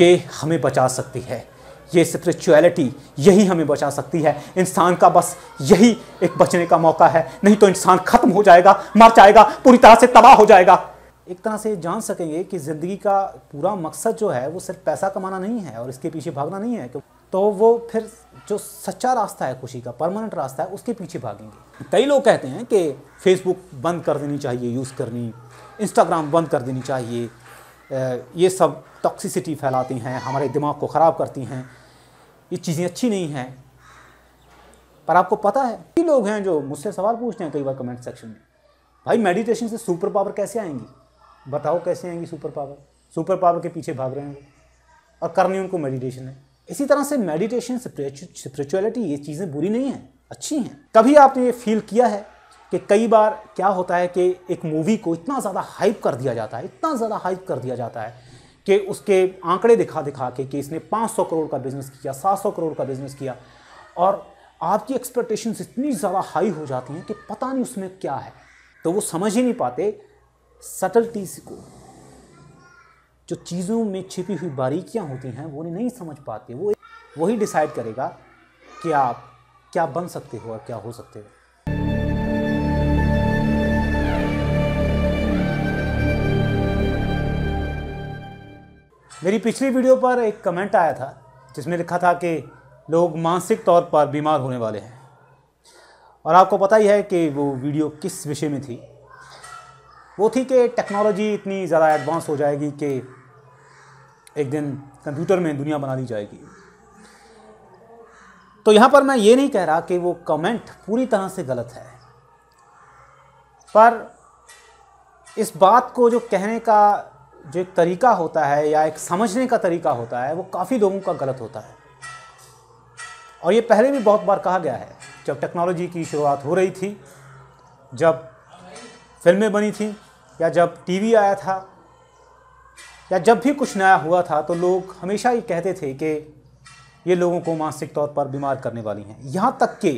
ये हमें बचा सकती है ये स्परिचुअलिटी यही हमें बचा सकती है इंसान का बस यही एक बचने का मौका है नहीं तो इंसान ख़त्म हो जाएगा मर जाएगा पूरी तरह से तबाह हो जाएगा एक तरह से जान सकेंगे कि ज़िंदगी का पूरा मकसद जो है वो सिर्फ पैसा कमाना नहीं है और इसके पीछे भागना नहीं है तो वो फिर जो सच्चा रास्ता है खुशी का परमानेंट रास्ता है उसके पीछे भागेंगे कई लोग कहते हैं कि फेसबुक बंद कर देनी चाहिए यूज़ करनी इंस्टाग्राम बंद कर देनी चाहिए ये सब टॉक्सिसिटी फैलाती हैं हमारे दिमाग को ख़राब करती हैं ये चीज़ें अच्छी नहीं हैं पर आपको पता है कि लोग हैं जो मुझसे सवाल पूछते हैं कई बार कमेंट सेक्शन में भाई मेडिटेशन से सुपर पावर कैसे आएंगी बताओ कैसे आएंगी सुपर पावर सुपर पावर के पीछे भाग रहे हैं वो और करनी उनको मेडिटेशन है इसी तरह से मेडिटेशन स्परिचुअलिटी ये चीज़ें बुरी नहीं हैं अच्छी हैं कभी आपने ये फील किया है कि कई बार क्या होता है कि एक मूवी को इतना ज़्यादा हाइप कर दिया जाता है इतना ज़्यादा हाइप कर दिया जाता है कि उसके आंकड़े दिखा दिखा के कि इसने 500 करोड़ का बिज़नेस किया 700 करोड़ का बिज़नेस किया और आपकी एक्सपेक्टेशंस इतनी ज़्यादा हाई हो जाती हैं कि पता नहीं उसमें क्या है तो वो समझ ही नहीं पाते सटलटीज को जो चीज़ों में छिपी हुई बारीकियाँ होती हैं वो नहीं समझ पाते वो वही डिसाइड करेगा कि आप क्या बन सकते हो और क्या हो सकते हो मेरी पिछली वीडियो पर एक कमेंट आया था जिसमें लिखा था कि लोग मानसिक तौर पर बीमार होने वाले हैं और आपको पता ही है कि वो वीडियो किस विषय में थी वो थी कि टेक्नोलॉजी इतनी ज़्यादा एडवांस हो जाएगी कि एक दिन कंप्यूटर में दुनिया बना ली जाएगी तो यहाँ पर मैं ये नहीं कह रहा कि वो कमेंट पूरी तरह से गलत है पर इस बात को जो कहने का जो एक तरीका होता है या एक समझने का तरीका होता है वो काफ़ी लोगों का गलत होता है और ये पहले भी बहुत बार कहा गया है जब टेक्नोलॉजी की शुरुआत हो रही थी जब फिल्में बनी थी या जब टीवी आया था या जब भी कुछ नया हुआ था तो लोग हमेशा ही कहते थे कि ये लोगों को मानसिक तौर पर बीमार करने वाली हैं यहाँ तक कि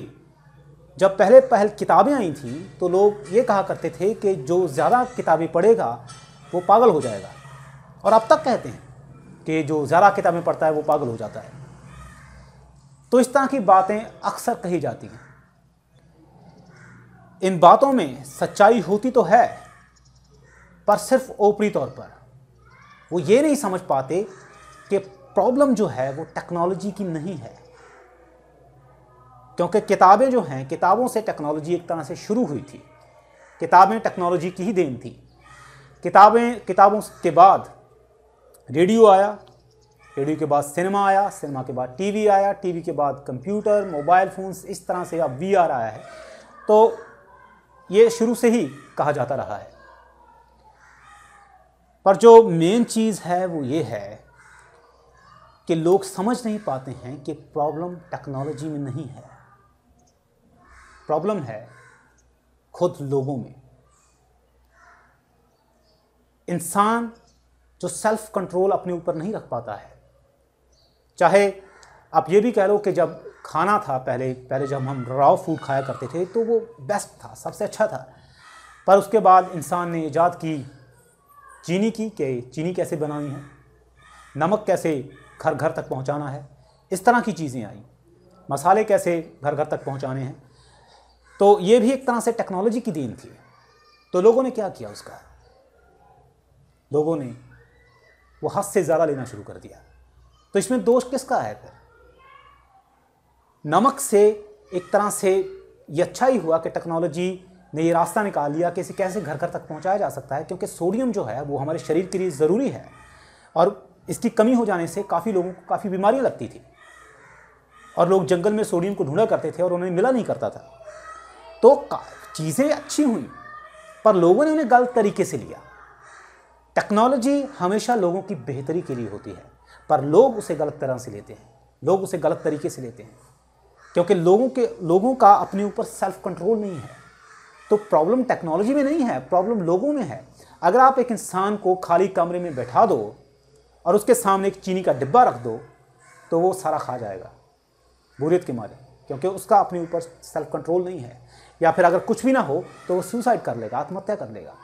जब पहले पहल किताबें आई थी तो लोग ये कहा करते थे कि जो ज़्यादा किताबें पढ़ेगा वो पागल हो जाएगा और अब तक कहते हैं कि जो ज़रा किताब में पढ़ता है वो पागल हो जाता है तो इस तरह की बातें अक्सर कही जाती हैं इन बातों में सच्चाई होती तो है पर सिर्फ ऊपरी तौर पर वो ये नहीं समझ पाते कि प्रॉब्लम जो है वो टेक्नोलॉजी की नहीं है क्योंकि किताबें जो हैं किताबों से टेक्नोलॉजी एक तरह से शुरू हुई थी किताबें टेक्नोलॉजी की ही देन थी किताबें किताबों के बाद रेडियो आया रेडियो के बाद सिनेमा आया सिनेमा के बाद टीवी आया टीवी के बाद कंप्यूटर मोबाइल फ़ोन्स इस तरह से अब आर आया है तो ये शुरू से ही कहा जाता रहा है पर जो मेन चीज़ है वो ये है कि लोग समझ नहीं पाते हैं कि प्रॉब्लम टेक्नोलॉजी में नहीं है प्रॉब्लम है खुद लोगों में इंसान जो सेल्फ कंट्रोल अपने ऊपर नहीं रख पाता है चाहे आप ये भी कह लो कि जब खाना था पहले पहले जब हम रॉ फूड खाया करते थे तो वो बेस्ट था सबसे अच्छा था पर उसके बाद इंसान ने ईजाद की चीनी की कि चीनी कैसे बनानी है नमक कैसे घर घर तक पहुंचाना है इस तरह की चीज़ें आई मसाले कैसे घर घर तक पहुंचाने हैं तो ये भी एक तरह से टेक्नोलॉजी की देन थी तो लोगों ने क्या किया उसका लोगों ने वो हद से ज़्यादा लेना शुरू कर दिया तो इसमें दोष किसका है फिर नमक से एक तरह से ये अच्छा ही हुआ कि टेक्नोलॉजी ने ये रास्ता निकाल लिया कि इसे कैसे घर घर तक पहुंचाया जा सकता है क्योंकि सोडियम जो है वो हमारे शरीर के लिए ज़रूरी है और इसकी कमी हो जाने से काफ़ी लोगों को काफ़ी बीमारियाँ लगती थी और लोग जंगल में सोडियम को ढूंढा करते थे और उन्हें मिला नहीं करता था तो चीज़ें अच्छी हुई पर लोगों ने उन्हें गलत तरीके से लिया टेक्नोलॉजी हमेशा लोगों की बेहतरी के लिए होती है पर लोग उसे गलत तरह से लेते हैं लोग उसे गलत तरीके से लेते हैं क्योंकि लोगों के लोगों का अपने ऊपर सेल्फ कंट्रोल नहीं है तो प्रॉब्लम टेक्नोलॉजी में नहीं है प्रॉब्लम लोगों में है अगर आप एक इंसान को खाली कमरे में बैठा दो और उसके सामने एक चीनी का डिब्बा रख दो तो वो सारा खा जाएगा बोरियत के मारे क्योंकि उसका अपने ऊपर सेल्फ कंट्रोल नहीं है या फिर अगर कुछ भी ना हो तो वो सुसाइड कर लेगा आत्महत्या कर लेगा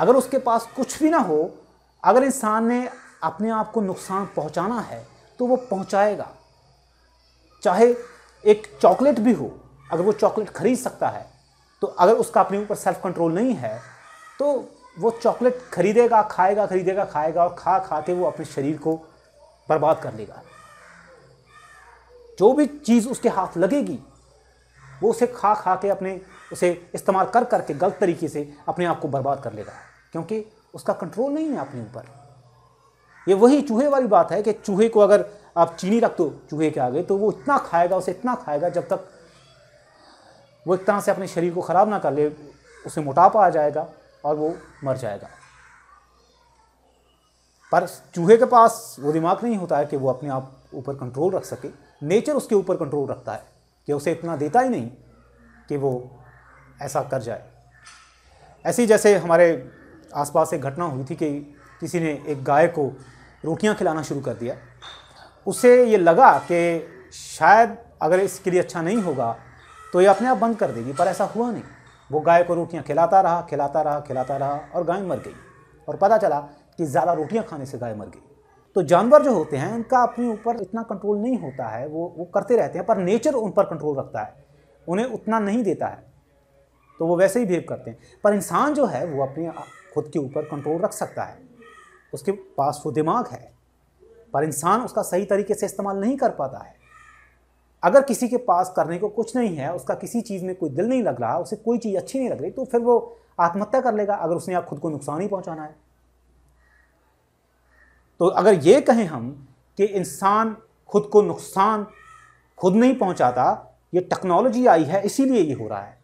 अगर उसके पास कुछ भी ना हो अगर इंसान ने अपने आप को नुकसान पहुंचाना है तो वो पहुंचाएगा चाहे एक चॉकलेट भी हो अगर वो चॉकलेट खरीद सकता है तो अगर उसका अपने ऊपर सेल्फ कंट्रोल नहीं है तो वो चॉकलेट खरीदेगा खाएगा खरीदेगा खाएगा और खा खाते वो अपने शरीर को बर्बाद कर लेगा जो भी चीज़ उसके हाथ लगेगी वो उसे खा खा के अपने उसे इस्तेमाल कर करके गलत तरीके से अपने आप को बर्बाद कर लेगा क्योंकि उसका कंट्रोल नहीं है अपने ऊपर ये वही चूहे वाली बात है कि चूहे को अगर आप चीनी रख दो चूहे के आगे तो वो इतना खाएगा उसे इतना खाएगा जब तक वो एक तरह से अपने शरीर को ख़राब ना कर ले उसे मोटापा आ जाएगा और वो मर जाएगा पर चूहे के पास वो दिमाग नहीं होता है कि वो अपने आप ऊपर कंट्रोल रख सके नेचर उसके ऊपर कंट्रोल रखता है कि उसे इतना देता ही नहीं कि वो ऐसा कर जाए ऐसी जैसे हमारे आसपास एक घटना हुई थी कि किसी ने एक गाय को रोटियां खिलाना शुरू कर दिया उसे ये लगा कि शायद अगर इसके लिए अच्छा नहीं होगा तो ये अपने आप बंद कर देगी पर ऐसा हुआ नहीं वो गाय को रोटियां खिलाता रहा खिलाता रहा खिलाता रहा और गाय मर गई और पता चला कि ज़्यादा रोटियां खाने से गाय मर गई तो जानवर जो होते हैं उनका अपने ऊपर इतना कंट्रोल नहीं होता है वो वो करते रहते हैं पर नेचर उन पर कंट्रोल रखता है उन्हें उतना नहीं देता है तो वो वैसे ही बिहेव करते हैं पर इंसान जो है वो अपने खुद के ऊपर कंट्रोल रख सकता है उसके पास वो दिमाग है पर इंसान उसका सही तरीके से इस्तेमाल नहीं कर पाता है अगर किसी के पास करने को कुछ नहीं है उसका किसी चीज़ में कोई दिल नहीं लग रहा उसे कोई चीज़ अच्छी नहीं लग रही तो फिर वो आत्महत्या कर लेगा अगर उसने आप खुद को नुकसान ही पहुंचाना है तो अगर ये कहें हम कि इंसान खुद को नुकसान खुद नहीं पहुंचाता ये टेक्नोलॉजी आई है इसीलिए ये हो रहा है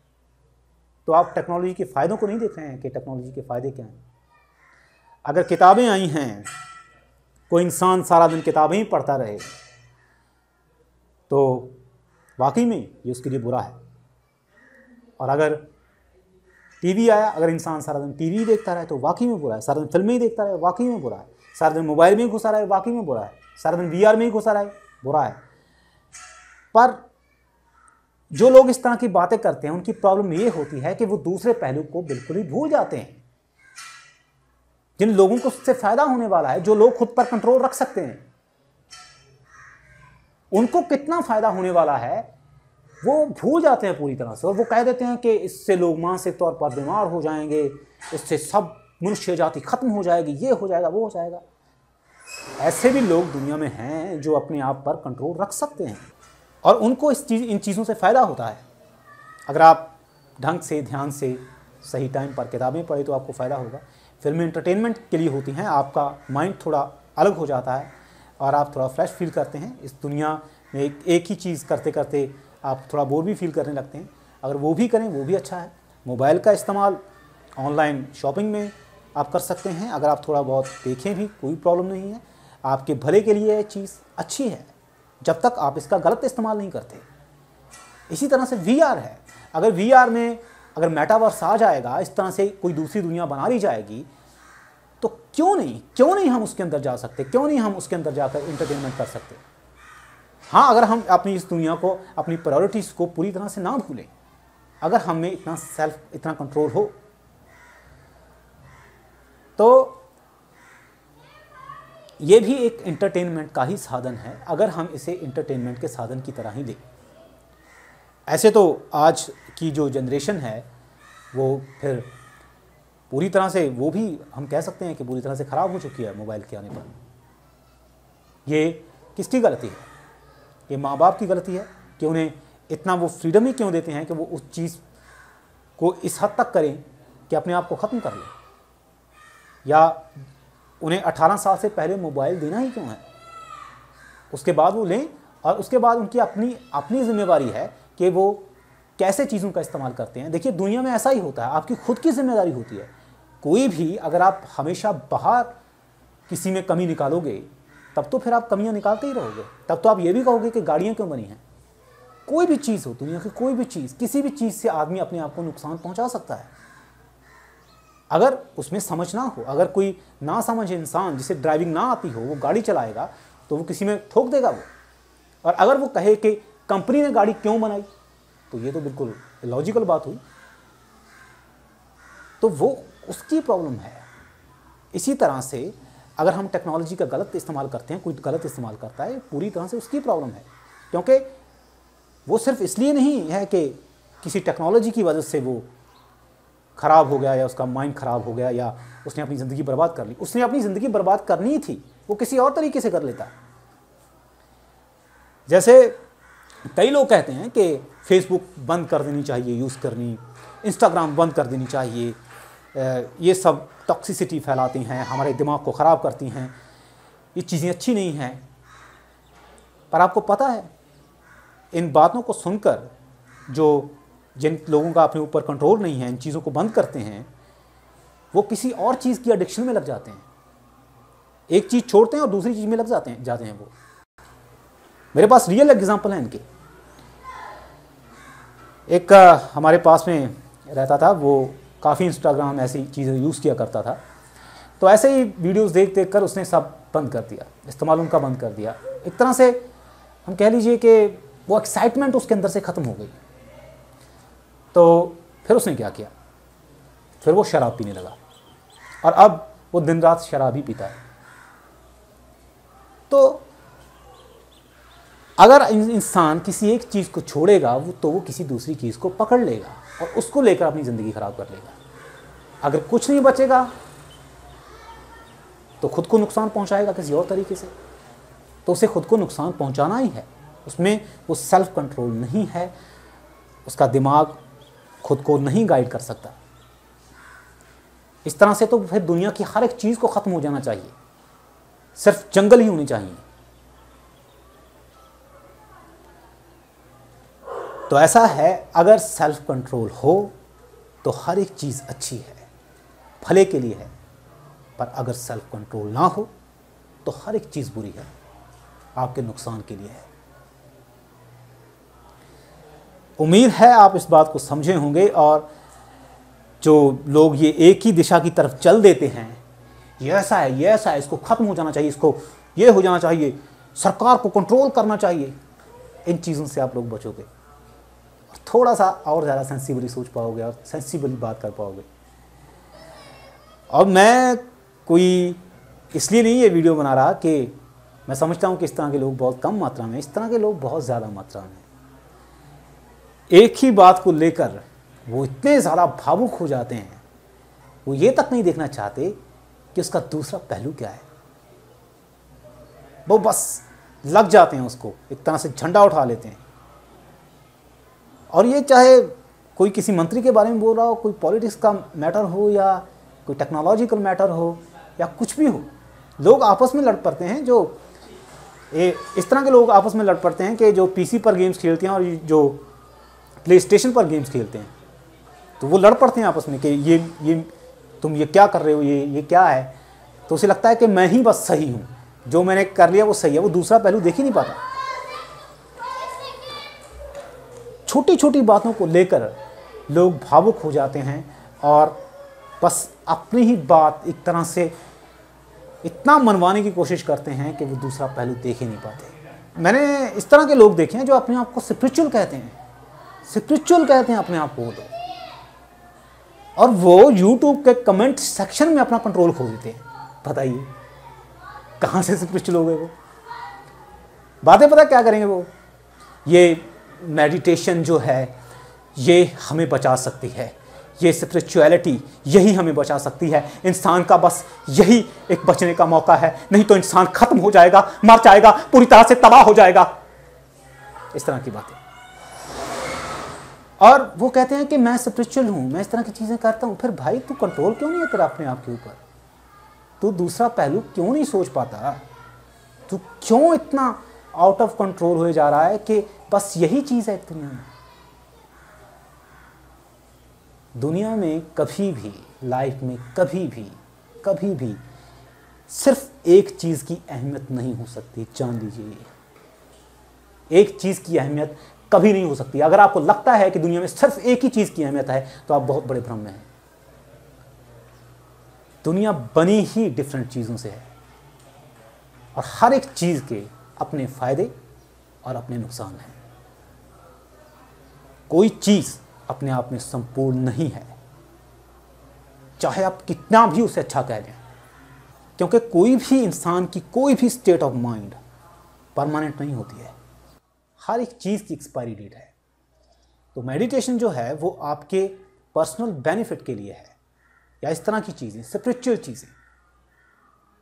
तो आप टेक्नोलॉजी के फ़ायदों को नहीं देख रहे हैं कि टेक्नोलॉजी के फ़ायदे क्या हैं अगर किताबें आई हैं कोई इंसान सारा दिन किताबें ही पढ़ता रहे तो वाकई में ये उसके लिए बुरा है और अगर टीवी आया अगर इंसान सारा दिन टीवी देखता रहे तो वाकई में बुरा है सारा दिन फिल्में ही देखता रहे वाकई में बुरा है सारा दिन मोबाइल में ही घुसा रहा है वाकई में बुरा है सारा दिन वी में ही घुसा रहा है बुरा है पर जो लोग इस तरह की बातें करते हैं उनकी प्रॉब्लम ये होती है कि वो दूसरे पहलू को बिल्कुल ही भूल जाते हैं जिन लोगों को उससे फायदा होने वाला है जो लोग खुद पर कंट्रोल रख सकते हैं उनको कितना फायदा होने वाला है वो भूल जाते हैं पूरी तरह से और वो कह देते हैं कि इससे लोग मानसिक तौर पर बीमार हो जाएंगे इससे सब मनुष्य जाति खत्म हो जाएगी ये हो जाएगा वो हो जाएगा ऐसे भी लोग दुनिया में हैं जो अपने आप पर कंट्रोल रख सकते हैं और उनको इस चीज़ इन चीज़ों से फ़ायदा होता है अगर आप ढंग से ध्यान से सही टाइम पर किताबें पढ़ें तो आपको फ़ायदा होगा फिल्में इंटरटेनमेंट के लिए होती हैं आपका माइंड थोड़ा अलग हो जाता है और आप थोड़ा फ्रेश फील करते हैं इस दुनिया में एक, एक ही चीज़ करते करते आप थोड़ा बोर भी फील करने लगते हैं अगर वो भी करें वो भी अच्छा है मोबाइल का इस्तेमाल ऑनलाइन शॉपिंग में आप कर सकते हैं अगर आप थोड़ा बहुत देखें भी कोई प्रॉब्लम नहीं है आपके भले के लिए चीज़ अच्छी है जब तक आप इसका गलत इस्तेमाल नहीं करते इसी तरह से वी है अगर वी में अगर मेटावर्स आ जाएगा इस तरह से कोई दूसरी दुनिया बना ली जाएगी तो क्यों नहीं क्यों नहीं हम उसके अंदर जा सकते क्यों नहीं हम उसके अंदर जाकर इंटरटेनमेंट कर सकते हाँ अगर हम अपनी इस दुनिया को अपनी प्रायोरिटीज़ को पूरी तरह से ना भूलें अगर हमें इतना सेल्फ इतना कंट्रोल हो ये भी एक इंटरटेनमेंट का ही साधन है अगर हम इसे इंटरटेनमेंट के साधन की तरह ही दें ऐसे तो आज की जो जनरेशन है वो फिर पूरी तरह से वो भी हम कह सकते हैं कि पूरी तरह से ख़राब हो चुकी है मोबाइल के आने पर ये किसकी गलती है ये माँ बाप की गलती है कि उन्हें इतना वो फ्रीडम ही क्यों देते हैं कि वो उस चीज़ को इस हद तक करें कि अपने आप को ख़त्म कर लें या उन्हें 18 साल से पहले मोबाइल देना ही क्यों है उसके बाद वो लें और उसके बाद उनकी अपनी अपनी जिम्मेवारी है कि वो कैसे चीज़ों का इस्तेमाल करते हैं देखिए दुनिया में ऐसा ही होता है आपकी खुद की जिम्मेदारी होती है कोई भी अगर आप हमेशा बाहर किसी में कमी निकालोगे तब तो फिर आप कमियां निकालते ही रहोगे तब तो आप ये भी कहोगे कि गाड़ियां क्यों बनी हैं कोई भी चीज़ हो दुनिया की कोई भी चीज़ किसी भी चीज़ से आदमी अपने आप को नुकसान पहुंचा सकता है अगर उसमें समझ ना हो अगर कोई ना समझ इंसान जिसे ड्राइविंग ना आती हो वो गाड़ी चलाएगा तो वो किसी में ठोक देगा वो और अगर वो कहे कि कंपनी ने गाड़ी क्यों बनाई तो ये तो बिल्कुल लॉजिकल बात हुई तो वो उसकी प्रॉब्लम है इसी तरह से अगर हम टेक्नोलॉजी का गलत इस्तेमाल करते हैं कोई गलत इस्तेमाल करता है पूरी तरह से उसकी प्रॉब्लम है क्योंकि वो सिर्फ इसलिए नहीं है कि किसी टेक्नोलॉजी की वजह से वो ख़राब हो गया या उसका माइंड ख़राब हो गया या उसने अपनी ज़िंदगी बर्बाद कर ली उसने अपनी ज़िंदगी बर्बाद करनी थी वो किसी और तरीके से कर लेता है जैसे कई लोग कहते हैं कि फेसबुक बंद कर देनी चाहिए यूज़ करनी इंस्टाग्राम बंद कर देनी चाहिए ये सब टॉक्सिसिटी फैलाती हैं हमारे दिमाग को ख़राब करती हैं ये चीज़ें अच्छी नहीं हैं पर आपको पता है इन बातों को सुनकर जो जिन लोगों का अपने ऊपर कंट्रोल नहीं है इन चीज़ों को बंद करते हैं वो किसी और चीज़ की एडिक्शन में लग जाते हैं एक चीज़ छोड़ते हैं और दूसरी चीज़ में लग जाते हैं जाते हैं वो मेरे पास रियल एग्जाम्पल हैं इनके एक हमारे पास में रहता था वो काफ़ी इंस्टाग्राम ऐसी चीज़ें यूज़ किया करता था तो ऐसे ही वीडियोज़ देख देख कर उसने सब बंद कर दिया इस्तेमाल उनका बंद कर दिया एक तरह से हम कह लीजिए कि वो एक्साइटमेंट उसके अंदर से ख़त्म हो गई तो फिर उसने क्या किया फिर वो शराब पीने लगा और अब वो दिन रात शराब ही पीता है तो अगर इंसान किसी एक चीज़ को छोड़ेगा वो तो वो किसी दूसरी चीज़ को पकड़ लेगा और उसको लेकर अपनी ज़िंदगी ख़राब कर लेगा अगर कुछ नहीं बचेगा तो खुद को नुकसान पहुंचाएगा किसी और तरीके से तो उसे खुद को नुकसान पहुंचाना ही है उसमें वो सेल्फ कंट्रोल नहीं है उसका दिमाग खुद को नहीं गाइड कर सकता इस तरह से तो फिर दुनिया की हर एक चीज़ को ख़त्म हो जाना चाहिए सिर्फ जंगल ही होने चाहिए तो ऐसा है अगर सेल्फ कंट्रोल हो तो हर एक चीज़ अच्छी है भले के लिए है पर अगर सेल्फ कंट्रोल ना हो तो हर एक चीज़ बुरी है आपके नुकसान के लिए है उम्मीद है आप इस बात को समझे होंगे और जो लोग ये एक ही दिशा की तरफ चल देते हैं ये ऐसा है ये ऐसा है इसको ख़त्म हो जाना चाहिए इसको ये हो जाना चाहिए सरकार को कंट्रोल करना चाहिए इन चीज़ों से आप लोग बचोगे और थोड़ा सा और ज़्यादा सेंसिबली सोच पाओगे और सेंसिबली बात कर पाओगे और मैं कोई इसलिए नहीं ये वीडियो बना रहा कि मैं समझता हूँ कि इस तरह के लोग बहुत कम मात्रा में इस तरह के लोग बहुत ज़्यादा मात्रा में एक ही बात को लेकर वो इतने ज़्यादा भावुक हो जाते हैं वो ये तक नहीं देखना चाहते कि उसका दूसरा पहलू क्या है वो बस लग जाते हैं उसको एक तरह से झंडा उठा लेते हैं और ये चाहे कोई किसी मंत्री के बारे में बोल रहा हो कोई पॉलिटिक्स का मैटर हो या कोई टेक्नोलॉजिकल मैटर हो या कुछ भी हो लोग आपस में लड़ पड़ते हैं जो ए, इस तरह के लोग आपस में लड़ पड़ते हैं कि जो पीसी पर गेम्स खेलते हैं और जो प्ले स्टेशन पर गेम्स खेलते हैं तो वो लड़ पड़ते हैं आपस में कि ये ये तुम ये क्या कर रहे हो ये ये क्या है तो उसे लगता है कि मैं ही बस सही हूँ जो मैंने कर लिया वो सही है वो दूसरा पहलू देख ही नहीं पाता छोटी छोटी बातों को लेकर लोग भावुक हो जाते हैं और बस अपनी ही बात एक तरह से इतना मनवाने की कोशिश करते हैं कि वो दूसरा पहलू देख ही नहीं पाते मैंने इस तरह के लोग देखे हैं जो अपने आप को स्पिरिचुअल कहते हैं स्पिरिचुअल कहते हैं अपने आप को तो और वो यूट्यूब के कमेंट सेक्शन में अपना कंट्रोल खो देते हैं बताइए कहाँ से स्पिरिचुअल हो गए वो बातें पता क्या करेंगे वो ये मेडिटेशन जो है ये हमें बचा सकती है ये स्पिरिचुअलिटी यही हमें बचा सकती है इंसान का बस यही एक बचने का मौका है नहीं तो इंसान खत्म हो जाएगा मर जाएगा पूरी तरह से तबाह हो जाएगा इस तरह की बातें और वो कहते हैं कि मैं स्परिचुअल हूँ मैं इस तरह की चीज़ें करता हूँ फिर भाई तू कंट्रोल क्यों नहीं है तेरा अपने आप के ऊपर तू दूसरा पहलू क्यों नहीं सोच पाता तू क्यों इतना आउट ऑफ कंट्रोल हो जा रहा है कि बस यही चीज़ है दुनिया में दुनिया में कभी भी लाइफ में कभी भी कभी भी सिर्फ एक चीज़ की अहमियत नहीं हो सकती जान लीजिए एक चीज़ की अहमियत कभी नहीं हो सकती अगर आपको लगता है कि दुनिया में सिर्फ एक ही चीज़ की अहमियत है तो आप बहुत बड़े भ्रम में हैं दुनिया बनी ही डिफरेंट चीज़ों से है और हर एक चीज़ के अपने फ़ायदे और अपने नुकसान हैं कोई चीज़ अपने आप में संपूर्ण नहीं है चाहे आप कितना भी उसे अच्छा कह दें क्योंकि कोई भी इंसान की कोई भी स्टेट ऑफ माइंड परमानेंट नहीं होती है हर एक चीज़ की एक्सपायरी डेट है तो मेडिटेशन जो है वो आपके पर्सनल बेनिफिट के लिए है या इस तरह की चीज़ें स्पिरिचुअल चीज़ें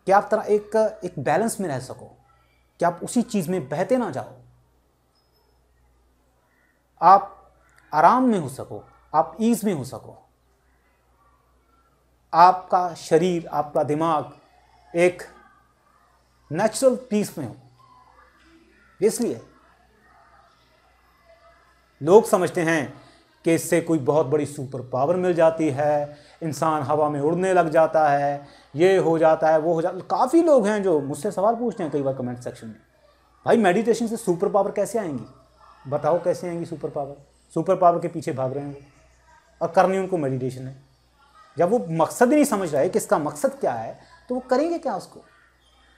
कि आप तरह एक एक बैलेंस में रह सको कि आप उसी चीज़ में बहते ना जाओ आप आराम में हो सको आप ईज में हो सको आपका शरीर आपका दिमाग एक नेचुरल पीस में हो इसलिए लोग समझते हैं कि इससे कोई बहुत बड़ी सुपर पावर मिल जाती है इंसान हवा में उड़ने लग जाता है ये हो जाता है वो हो जाता काफ़ी लोग हैं जो मुझसे सवाल पूछते हैं कई बार कमेंट सेक्शन में भाई मेडिटेशन से सुपर पावर कैसे आएंगी बताओ कैसे आएंगी सुपर पावर सुपर पावर के पीछे भाग रहे हैं वो और करनी उनको मेडिटेशन है जब वो मकसद ही नहीं समझ रहा है कि इसका मकसद क्या है तो वो करेंगे क्या उसको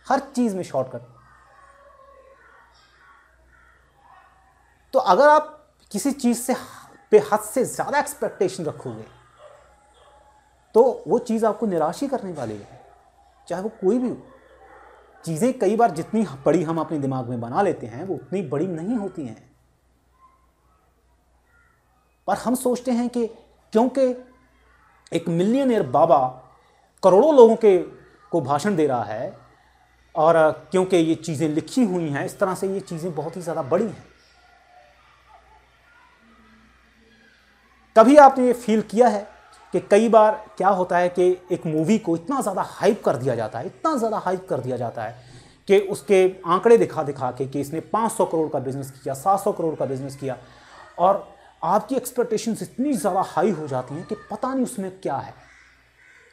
हर चीज़ में शॉर्टकट तो अगर आप किसी चीज़ से बेहद से ज़्यादा एक्सपेक्टेशन रखोगे तो वो चीज़ आपको निराश ही करने वाली है चाहे वो कोई भी हो चीज़ें कई बार जितनी बड़ी हम अपने दिमाग में बना लेते हैं वो उतनी बड़ी नहीं होती हैं पर हम सोचते हैं कि क्योंकि एक मिलियनियर बाबा करोड़ों लोगों के को भाषण दे रहा है और क्योंकि ये चीज़ें लिखी हुई हैं इस तरह से ये चीज़ें बहुत ही ज़्यादा बड़ी हैं कभी आपने ये फील किया है कि कई बार क्या होता है कि एक मूवी को इतना ज़्यादा हाइप कर दिया जाता है इतना ज़्यादा हाइप कर दिया जाता है कि उसके आंकड़े दिखा दिखा के कि इसने 500 करोड़ का बिज़नेस किया 700 करोड़ का बिज़नेस किया और आपकी एक्सपेक्टेशन इतनी ज़्यादा हाई हो जाती हैं कि पता नहीं उसमें क्या है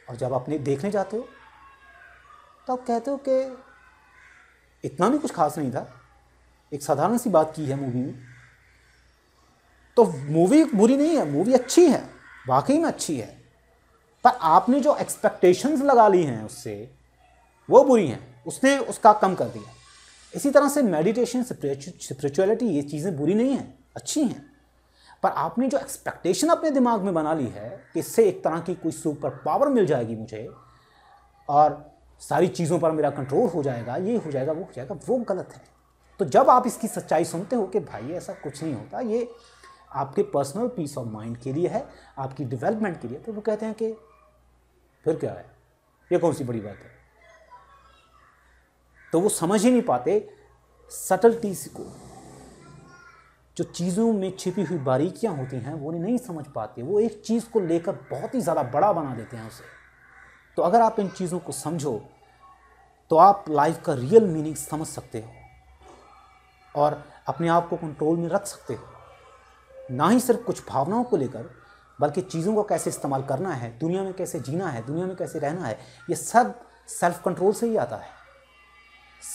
और जब आपने देखने जाते हो तो आप कहते हो कि इतना भी कुछ खास नहीं था एक साधारण सी बात की है मूवी में तो मूवी बुरी नहीं है मूवी अच्छी है वाकई में अच्छी है पर आपने जो एक्सपेक्टेशंस लगा ली हैं उससे वो बुरी हैं उसने उसका कम कर दिया इसी तरह से मेडिटेशन स्परिचुअलिटी ये चीज़ें बुरी नहीं हैं अच्छी हैं पर आपने जो एक्सपेक्टेशन अपने दिमाग में बना ली है कि इससे एक तरह की कोई सुपर पावर मिल जाएगी मुझे और सारी चीज़ों पर मेरा कंट्रोल हो जाएगा ये हो जाएगा वो हो जाएगा वो गलत है तो जब आप इसकी सच्चाई सुनते हो कि भाई ऐसा कुछ नहीं होता ये आपके पर्सनल पीस ऑफ माइंड के लिए है आपकी डेवलपमेंट के लिए तो वो कहते हैं कि फिर क्या है ये कौन सी बड़ी बात है तो वो समझ ही नहीं पाते सटलटीज को जो चीज़ों में छिपी हुई बारीकियां होती हैं वो नहीं समझ पाते वो एक चीज़ को लेकर बहुत ही ज़्यादा बड़ा बना देते हैं उसे तो अगर आप इन चीज़ों को समझो तो आप लाइफ का रियल मीनिंग समझ सकते हो और अपने आप को कंट्रोल में रख सकते हो ना ही सिर्फ कुछ भावनाओं को लेकर बल्कि चीज़ों को कैसे इस्तेमाल करना है दुनिया में कैसे जीना है दुनिया में कैसे रहना है ये सब सेल्फ कंट्रोल से ही आता है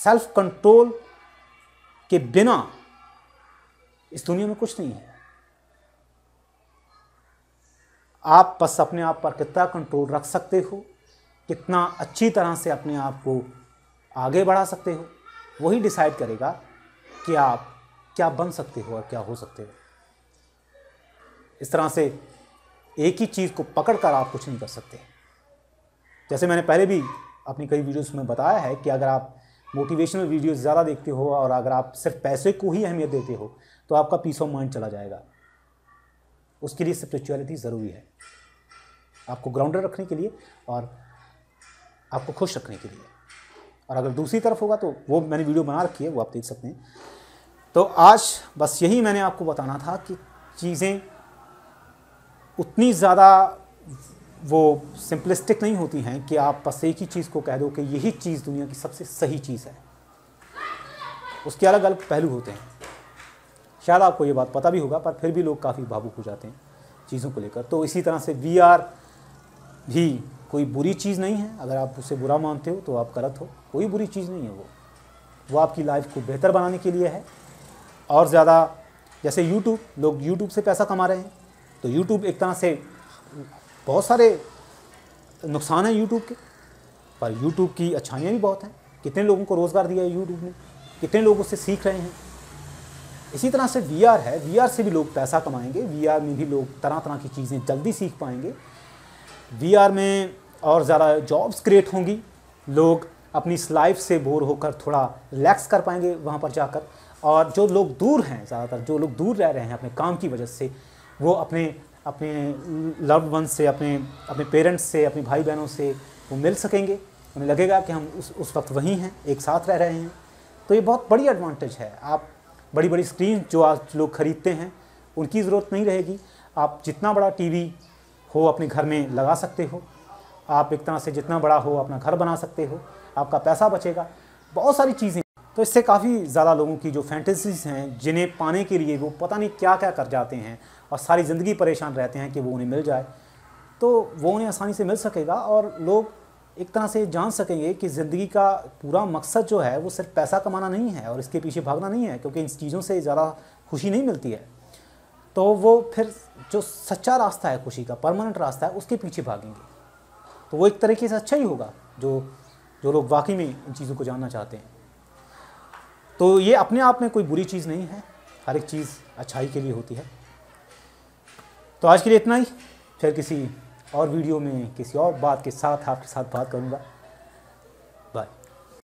सेल्फ कंट्रोल के बिना इस दुनिया में कुछ नहीं है आप बस अपने आप पर कितना कंट्रोल रख सकते हो कितना अच्छी तरह से अपने आप को आगे बढ़ा सकते हो वही डिसाइड करेगा कि आप क्या बन सकते हो और क्या हो सकते हो इस तरह से एक ही चीज़ को पकड़ कर आप कुछ नहीं कर सकते जैसे मैंने पहले भी अपनी कई वीडियोस में बताया है कि अगर आप मोटिवेशनल वीडियोस ज़्यादा देखते हो और अगर आप सिर्फ पैसे को ही अहमियत देते हो तो आपका पीस ऑफ माइंड चला जाएगा उसके लिए स्परिचुअलिटी ज़रूरी है आपको ग्राउंडेड रखने के लिए और आपको खुश रखने के लिए और अगर दूसरी तरफ होगा तो वो मैंने वीडियो बना रखी है वो आप देख सकते हैं तो आज बस यही मैंने आपको बताना था कि चीज़ें उतनी ज़्यादा वो सिंपलिस्टिक नहीं होती हैं कि आप बस एक ही चीज़ को कह दो कि यही चीज़ दुनिया की सबसे सही चीज़ है उसके अलग अलग पहलू होते हैं शायद आपको ये बात पता भी होगा पर फिर भी लोग काफ़ी भावुक हो जाते हैं चीज़ों को लेकर तो इसी तरह से वी आर भी कोई बुरी चीज़ नहीं है अगर आप उसे बुरा मानते हो तो आप गलत हो कोई बुरी चीज़ नहीं है वो वो आपकी लाइफ को बेहतर बनाने के लिए है और ज़्यादा जैसे यूट्यूब लोग यूट्यूब से पैसा कमा रहे हैं तो यूट्यूब एक तरह से बहुत सारे नुकसान हैं यूट्यूब के पर यूट्यूब की अच्छाइयाँ भी बहुत हैं कितने लोगों को रोज़गार दिया है यूट्यूब ने कितने लोग उससे सीख रहे हैं इसी तरह से वी है वी से भी लोग पैसा कमाएंगे वी में भी लोग तरह तरह की चीज़ें जल्दी सीख पाएंगे वी में और ज़्यादा जॉब्स क्रिएट होंगी लोग अपनी इस लाइफ से बोर होकर थोड़ा रिलैक्स कर पाएंगे वहाँ पर जाकर और जो लोग दूर हैं ज़्यादातर जो लोग दूर रह रहे हैं अपने काम की वजह से वो अपने अपने लव्ड वंस से अपने अपने पेरेंट्स से अपने भाई बहनों से वो मिल सकेंगे उन्हें लगेगा कि हम उस उस वक्त वहीं हैं एक साथ रह रहे हैं तो ये बहुत बड़ी एडवांटेज है आप बड़ी बड़ी स्क्रीन जो आज लोग ख़रीदते हैं उनकी ज़रूरत नहीं रहेगी आप जितना बड़ा टी हो अपने घर में लगा सकते हो आप एक तरह से जितना बड़ा हो अपना घर बना सकते हो आपका पैसा बचेगा बहुत सारी चीज़ें तो इससे काफ़ी ज़्यादा लोगों की जो फैंटेसीज़ हैं जिन्हें पाने के लिए वो पता नहीं क्या क्या कर जाते हैं और सारी ज़िंदगी परेशान रहते हैं कि वो उन्हें मिल जाए तो वो उन्हें आसानी से मिल सकेगा और लोग एक तरह से जान सकेंगे कि ज़िंदगी का पूरा मकसद जो है वो सिर्फ पैसा कमाना नहीं है और इसके पीछे भागना नहीं है क्योंकि इन चीज़ों से ज़्यादा खुशी नहीं मिलती है तो वो फिर जो सच्चा रास्ता है खुशी का परमानेंट रास्ता है उसके पीछे भागेंगे तो वो एक तरीके से अच्छा ही होगा जो जो लोग वाकई में इन चीज़ों को जानना चाहते हैं तो ये अपने आप में कोई बुरी चीज़ नहीं है हर एक चीज़ अच्छाई के लिए होती है तो आज के लिए इतना ही फिर किसी और वीडियो में किसी और बात के साथ आपके साथ बात करूँगा